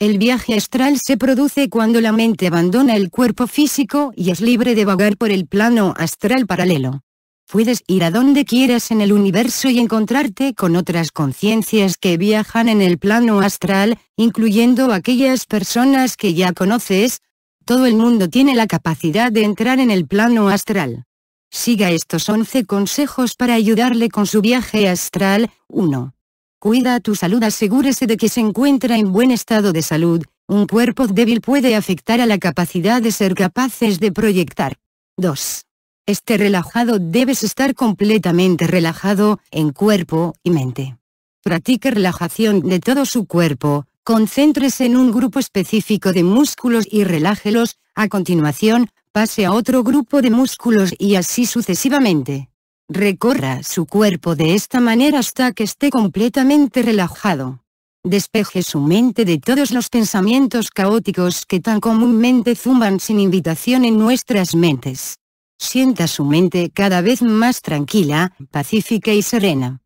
El viaje astral se produce cuando la mente abandona el cuerpo físico y es libre de vagar por el plano astral paralelo. Puedes ir a donde quieras en el universo y encontrarte con otras conciencias que viajan en el plano astral, incluyendo aquellas personas que ya conoces. Todo el mundo tiene la capacidad de entrar en el plano astral. Siga estos 11 consejos para ayudarle con su viaje astral. 1. Cuida tu salud, asegúrese de que se encuentra en buen estado de salud, un cuerpo débil puede afectar a la capacidad de ser capaces de proyectar. 2. Esté relajado, debes estar completamente relajado, en cuerpo y mente. Practique relajación de todo su cuerpo, concéntrese en un grupo específico de músculos y relájelos, a continuación, pase a otro grupo de músculos y así sucesivamente. Recorra su cuerpo de esta manera hasta que esté completamente relajado. Despeje su mente de todos los pensamientos caóticos que tan comúnmente zumban sin invitación en nuestras mentes. Sienta su mente cada vez más tranquila, pacífica y serena.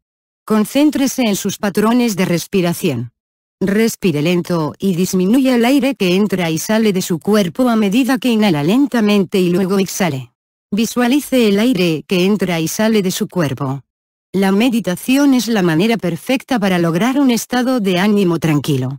Concéntrese en sus patrones de respiración. Respire lento y disminuya el aire que entra y sale de su cuerpo a medida que inhala lentamente y luego exhale. Visualice el aire que entra y sale de su cuerpo. La meditación es la manera perfecta para lograr un estado de ánimo tranquilo.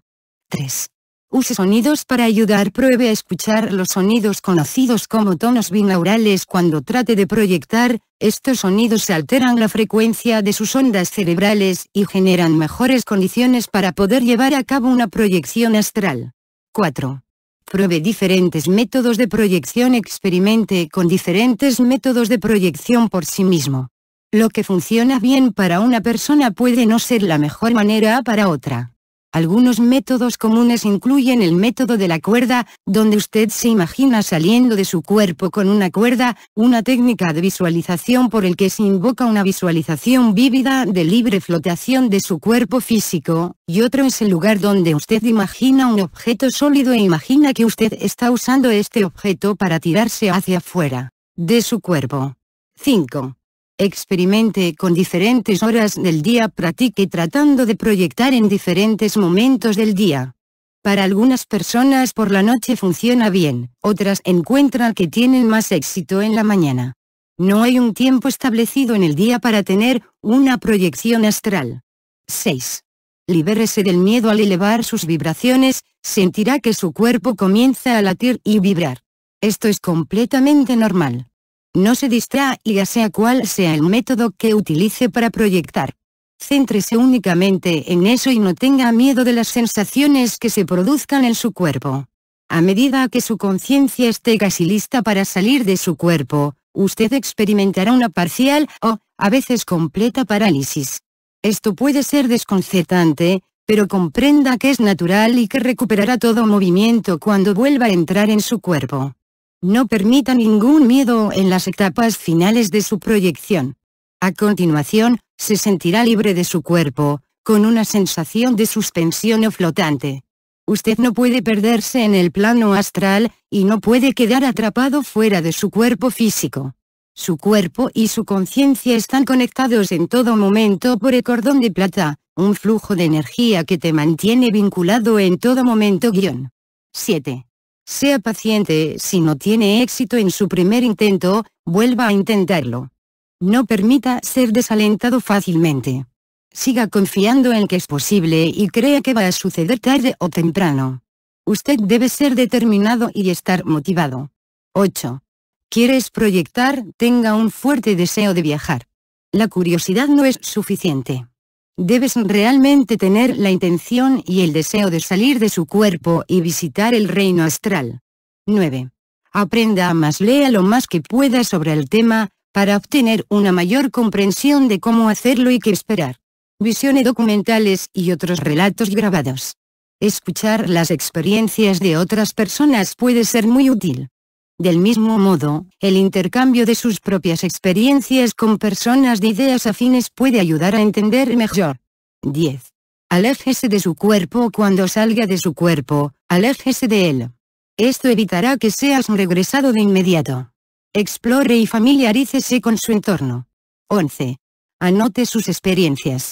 3. Use sonidos para ayudar. Pruebe a escuchar los sonidos conocidos como tonos binaurales cuando trate de proyectar, estos sonidos se alteran la frecuencia de sus ondas cerebrales y generan mejores condiciones para poder llevar a cabo una proyección astral. 4. Pruebe diferentes métodos de proyección Experimente con diferentes métodos de proyección por sí mismo. Lo que funciona bien para una persona puede no ser la mejor manera para otra. Algunos métodos comunes incluyen el método de la cuerda, donde usted se imagina saliendo de su cuerpo con una cuerda, una técnica de visualización por el que se invoca una visualización vívida de libre flotación de su cuerpo físico, y otro es el lugar donde usted imagina un objeto sólido e imagina que usted está usando este objeto para tirarse hacia afuera de su cuerpo. 5. Experimente con diferentes horas del día practique tratando de proyectar en diferentes momentos del día. Para algunas personas por la noche funciona bien, otras encuentran que tienen más éxito en la mañana. No hay un tiempo establecido en el día para tener una proyección astral. 6. Libérese del miedo al elevar sus vibraciones, sentirá que su cuerpo comienza a latir y vibrar. Esto es completamente normal. No se distraiga sea cual sea el método que utilice para proyectar. Céntrese únicamente en eso y no tenga miedo de las sensaciones que se produzcan en su cuerpo. A medida que su conciencia esté casi lista para salir de su cuerpo, usted experimentará una parcial o, a veces completa parálisis. Esto puede ser desconcertante, pero comprenda que es natural y que recuperará todo movimiento cuando vuelva a entrar en su cuerpo. No permita ningún miedo en las etapas finales de su proyección. A continuación, se sentirá libre de su cuerpo, con una sensación de suspensión o flotante. Usted no puede perderse en el plano astral, y no puede quedar atrapado fuera de su cuerpo físico. Su cuerpo y su conciencia están conectados en todo momento por el cordón de plata, un flujo de energía que te mantiene vinculado en todo momento. Guión. 7. Sea paciente, si no tiene éxito en su primer intento, vuelva a intentarlo. No permita ser desalentado fácilmente. Siga confiando en que es posible y crea que va a suceder tarde o temprano. Usted debe ser determinado y estar motivado. 8. Quieres proyectar, tenga un fuerte deseo de viajar. La curiosidad no es suficiente. Debes realmente tener la intención y el deseo de salir de su cuerpo y visitar el reino astral. 9. Aprenda más, lea lo más que pueda sobre el tema, para obtener una mayor comprensión de cómo hacerlo y qué esperar. Visione documentales y otros relatos grabados. Escuchar las experiencias de otras personas puede ser muy útil. Del mismo modo, el intercambio de sus propias experiencias con personas de ideas afines puede ayudar a entender mejor. 10. Aléjese de su cuerpo cuando salga de su cuerpo, aléjese de él. Esto evitará que seas regresado de inmediato. Explore y familiarícese con su entorno. 11. Anote sus experiencias.